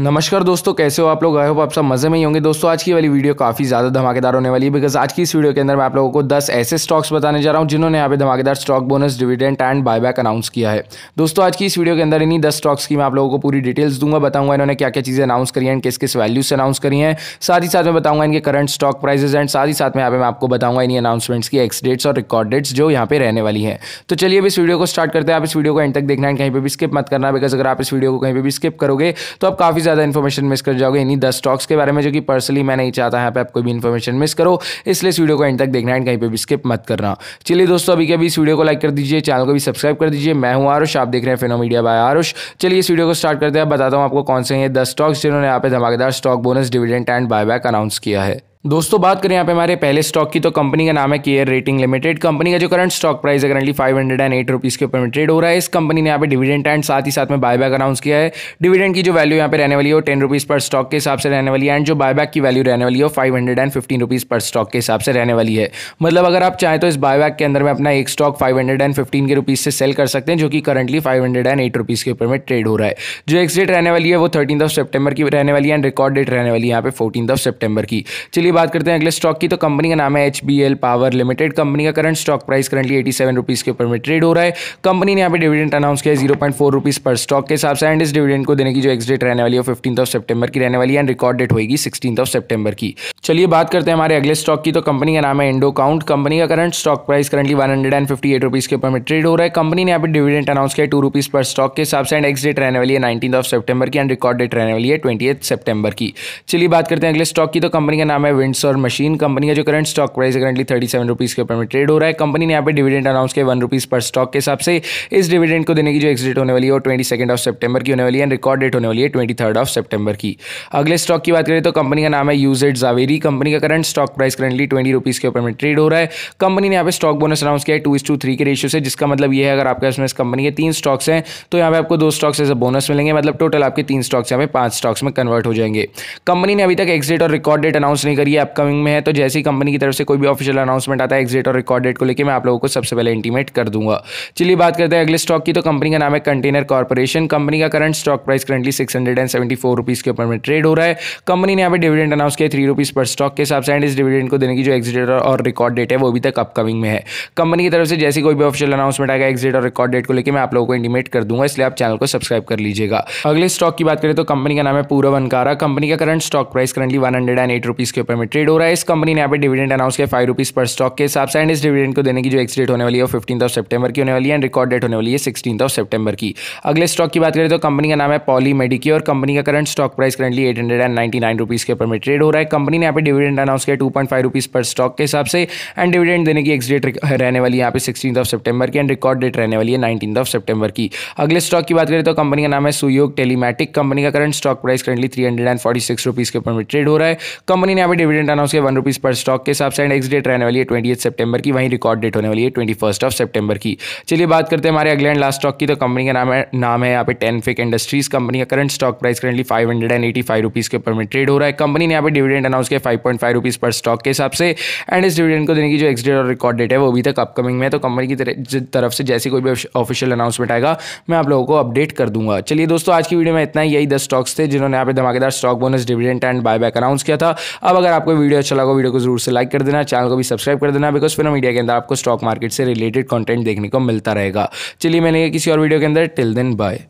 नमस्कार दोस्तों कैसे हो आप लोग आए हो आप सब मज़े में ही होंगे दोस्तों आज की वाली वीडियो काफ़ी ज़्यादा धमाकेदार होने वाली है बिकॉज आज की इस वीडियो के अंदर मैं आप लोगों को 10 ऐसे स्टॉक्स बताने जा रहा हूँ जिन्होंने यहाँ पे धमाकेदार stock bonus dividend and buyback announce किया है दोस्तों आज की इस वीडियो के अंदर इन्हीं दस स्टॉक्स की मैं आप लोगों को पूरी डिटेल्स दूंगा बताऊंगा इन्होंने क्या क्या चीज़ें अनाउंस करी हैं किस किस वैल्यू से अनाउंस करी हैं साथ ही साथ में बताऊंगा इनके करंट स्टॉक प्राइजेज एंड साथ ही साथ में यहाँ पे मैं आपको बताऊंगा इन्हीं अनाउंसमेंट्स की एक्स डेट्स और रिकॉर्ड डेट्स जो यहाँ पे रहने वाली है तो चलिए अब इस वीडियो को स्टार्ट करते हैं आप इस वीडियो को एंड तक देखना है कहीं पर भी स्किप मत करना बिकॉज अगर आप इस वीडियो को कहीं पर भी स्किप करोगे तो आप काफ़ी ज़्यादा इन्फॉर्मेशन मिस कर जाओगे इन्हीं दस स्टॉक्स के बारे में जो कि पर्सनली मैं नहीं चाहता यहाँ पे आप कोई भी इन्फॉर्मेशन मिस करो इसलिए इस वीडियो को एंड तक देखना एंड कहीं पर भी स्किप मत करना चलिए दोस्तों अभी के अभी इस वीडियो को लाइक कर दीजिए चैनल को भी सब्सक्राइब कर दीजिए मैं हूँ आरुष आप देख रहे हैं मीडिया बाय आरुष चलिए इस वीडियो को स्टार्ट करते हैं बताता हूँ आपको कौन से हैं दस स्टॉक्स जिन्होंने यहाँ पे धमाकेदार stock bonus dividend and buy announce किया है दोस्तों बात करें यहाँ पे हमारे पहले स्टॉक की तो कंपनी का नाम है केयर रेटिंग लिमिटेड कंपनी का जो करंट स्टॉक प्राइस है currently five hundred and eight rupees के ऊपर में ट्रेड हो रहा है इस कंपनी ने यहाँ पे डिविडेंड एंड साथ ही साथ में बायबैक अनाउंस किया है डिविडेंड की जो वैल्यू यहाँ पे रहने वाली है वो टेन रुपीज़ पर स्टॉक के हिसाब से रहने वाली है एंड जो बायबैक की वैल्यू रहने वाली है five hundred and fifteen rupees पर स्टॉक के हिसाब से रहने वाली है मतलब अगर आप चाहें तो इस बायबैक के अंदर में अपना एक stock five hundred and fifteen के रुपीज़ से सेल कर सकते हैं जो कि currently five hundred and eight rupees के ऊपर में ट्रेड हो रहा है जो एक्स डेट रहने वाली है वो थर्टीन ऑफ सेप्टेबर की रहने वाली है एंड रिकॉर्ड डेट रहने वाली है यहाँ पे फोर्टीन ऑफ सेप्टेबर की चलिए की बात करते हैं अगले स्टॉक की तो कंपनी का नाम है H B L power limited company का current stock price currently eighty seven rupees के ऊपर में ट्रेड हो रहा है कंपनी ने यहाँ पे डिविडेंड अनाउंस किया है जीरो पॉइंट फोर रुपीज़ पर स्टॉक के हिसाब से एंड इस डिविडेंड को देने की जो एक्स डेट रहने वाली है फिफ्टीन ऑफ सेप्टेबर की रहने वाली है एंड रिकॉर्ड डेट होगी सिक्सटीन ऑफ सेप्टेबर की चलिए बात करते हैं हमारे अगले स्टॉक की तो कंपनी का नाम है इंडो काउंट कंपनी का current stock price currently one hundred and fifty eight rupees के ऊपर में ट्रेड हो रहा है कंपनी ने यहाँ पे डिविडेंड अनाउंस किया है टू रुपीज़ पर स्टॉक के हिसाब से एंड एक्स डेट रहने वाली है नाइनटीन ऑफ सेप्टेबर की एंड रिकॉर्ड डेट रहने वाली है ट्वेंटी सेप्टेबर की चलिए बात करते हैं अगले स्टॉक की तो कंपनी का नाम है प्रिंट्स और मशीन कंपनी का जो करंट स्टॉक प्राइस है करंटली थर्टी सेवन रुपीज़ के ऊपर में ट्रेड हो रहा है कंपनी ने यहाँ पे डिविडेंड अनाउंस किया वन रुपीज़ पर स्टॉक के हिसाब से इस डिविडेंड को देने की जो एक्सिट होने वाली है वो ट्वेंटी सेकंड ऑफ सेप्टेबर की होने वाली है एंड रिकॉर्ड डेट होने वाली है ट्वेंटी थर्ड ऑफ सेप्टेबर की अगले स्टॉक की बात करें तो कंपनी का नाम है यूजेड जावेरी कंपनी का current stock price currently twenty rupees के ऊपर में ट्रेड हो रहा है कंपनी ने यहाँ पे स्टॉक बोनस अनाउंस किया है टू इस टू थ्री के रेशियो से जिसका मतलब यह है अगर आपके इसमें इस कंपनी के तीन स्टॉक्स हैं तो यहाँ पे आपको दो स्टॉक्स एज अ बोनस मिलेंगे मतलब टोटल आपके तीन स्टॉक्स यहाँ पे पांच स्टॉक्स में कन्वर्ट हो जाएंगे कंपनी ने अभी तक एग्जिट और रिकॉर्ड डेट अनाउंस नहीं ये अपकमिंग में है तो जैसे ही कंपनी की तरफ से कोई भी ऑफिशियल अनाउंसमेंट आता है एग्जिट और रिकॉर्ड डेट को लेकर मैं आप लोगों को सबसे पहले इंटीमेट कर दूंगा चलिए बात करते हैं अगले स्टॉक की तो कंपनी का नाम है कंटेनर कॉर्पोरेशन कंपनी का current stock price currently six hundred and seventy four rupees के ऊपर में ट्रेड हो रहा है कंपनी ने यहाँ पर डिविडेंड अनाउंस किया थ्री रुपीज़ पर स्टॉक के हिसाब से एंड इस डिविडेंड को देने की जो एग्जिट और रिकॉर्ड डेट है वो अभी तक अपकमिंग में है कंपनी की तरफ से जैसे कोई भी ऑफिशियल अनाउंसमेंट आएगा एग्जिट और रिकॉर्ड डेट को लेकर मैं आप लोगों को इंटीमेट कर दूंगा इसलिए आप चैनल को सब्सक्राइब कर लीजिएगा अगले स्टॉक की बात करें तो कंपनी का नाम है पूरा वनकारा कंपनी का current stock price currently one hundred and eight rupees के ऊपर में ट्रेड हो रहा है इस कंपनी ने यहाँ पे डिविडेंड अनाउंस किया फाइव रुपीज़ पर स्टॉक के हिसाब से एंड इस डिविडेंड को देने की जो एक्स डेट होने वाली है फिफ्टीन ऑफ सेप्टेबर की होने वाली है एंड रिकॉर्ड डेट होने वाली है सिक्सटीन ऑफ सेप्टेबर की अगले स्टॉक की बात करें तो कंपनी का नाम है पॉली मेडिकी और कंपनी का current stock price currently eight hundred and nine nine rupees के ऊपर में ट्रेड हो रहा है कंपनी ने यहाँ पे डिविडेंड अनाउंस किया टू पॉइंट फाइव रुपीज़ पर स्टॉक के हिसाब से एंड डिविडेंड देने की एक्स डेट रहने वाली है यहाँ पे सिक्सटीन ऑफ सेप्टेबर की एंड रिकॉर्ड डेट रहने वाली है नाइनटीन ऑफ सेप्टेबर की अगले स्टॉक की बात करें तो कंपनी का नाम है सुयोग टेलीमेटिक कंपनी का current stock price currently three hundred and forty six rupees के ऊपर में ट्रेड हो रहा है कंपनी ने यहाँ पर डिविडेंड अनाउंस किया वन रुपीज़ पर स्टॉक के हिसाब से एक्स डेट रहने वाली है ट्वेंटी सितंबर की वहीं रिकॉर्ड डेट होने वाली है ट्वेंटी फर्स्ट ऑफ सेप्टेबर की चलिए बात करते हैं हमारे अगले एंड लास्ट स्टॉक की तो कंपनी का नाम है नाम है यहाँ पे फेक इंडस्ट्रीज कंपनी का current stock price currently five hundred and eighty five rupees के ऊपर में ट्रेड हो रहा है कंपनी ने यहाँ पे डिविडेंड अनाउंस किया फाइव पॉइंट फाइव रुपीज़ पर स्टॉक के हिसाब से एंड इस डिविडेंड को देने की जो एक्स डेट और रिकॉर्ड डेट है वो अभी तक अपकमिंग में है तो कंपनी की तरफ से जैसे कोई भी ऑफिशियल अनाउंसमेंट आएगा मैं आप लोगों को अपडेट कर दूंगा चलिए दोस्तों आज की वीडियो में इतना ही यही दस स्टॉक्स थे जिन्होंने यहाँ पे धमाकेदार stock bonus dividend and buyback announce किया था अब अगर आपको वीडियो अच्छा लगा वीडियो को जरूर से लाइक कर देना चैनल को भी सब्सक्राइब कर देना बिकॉज फिल्म मीडिया के अंदर आपको स्टॉक मार्केट से रिलेटेड कॉन्टेंट देखने को मिलता रहेगा चलिए मैंने किसी और वीडियो के अंदर टिल देन बाय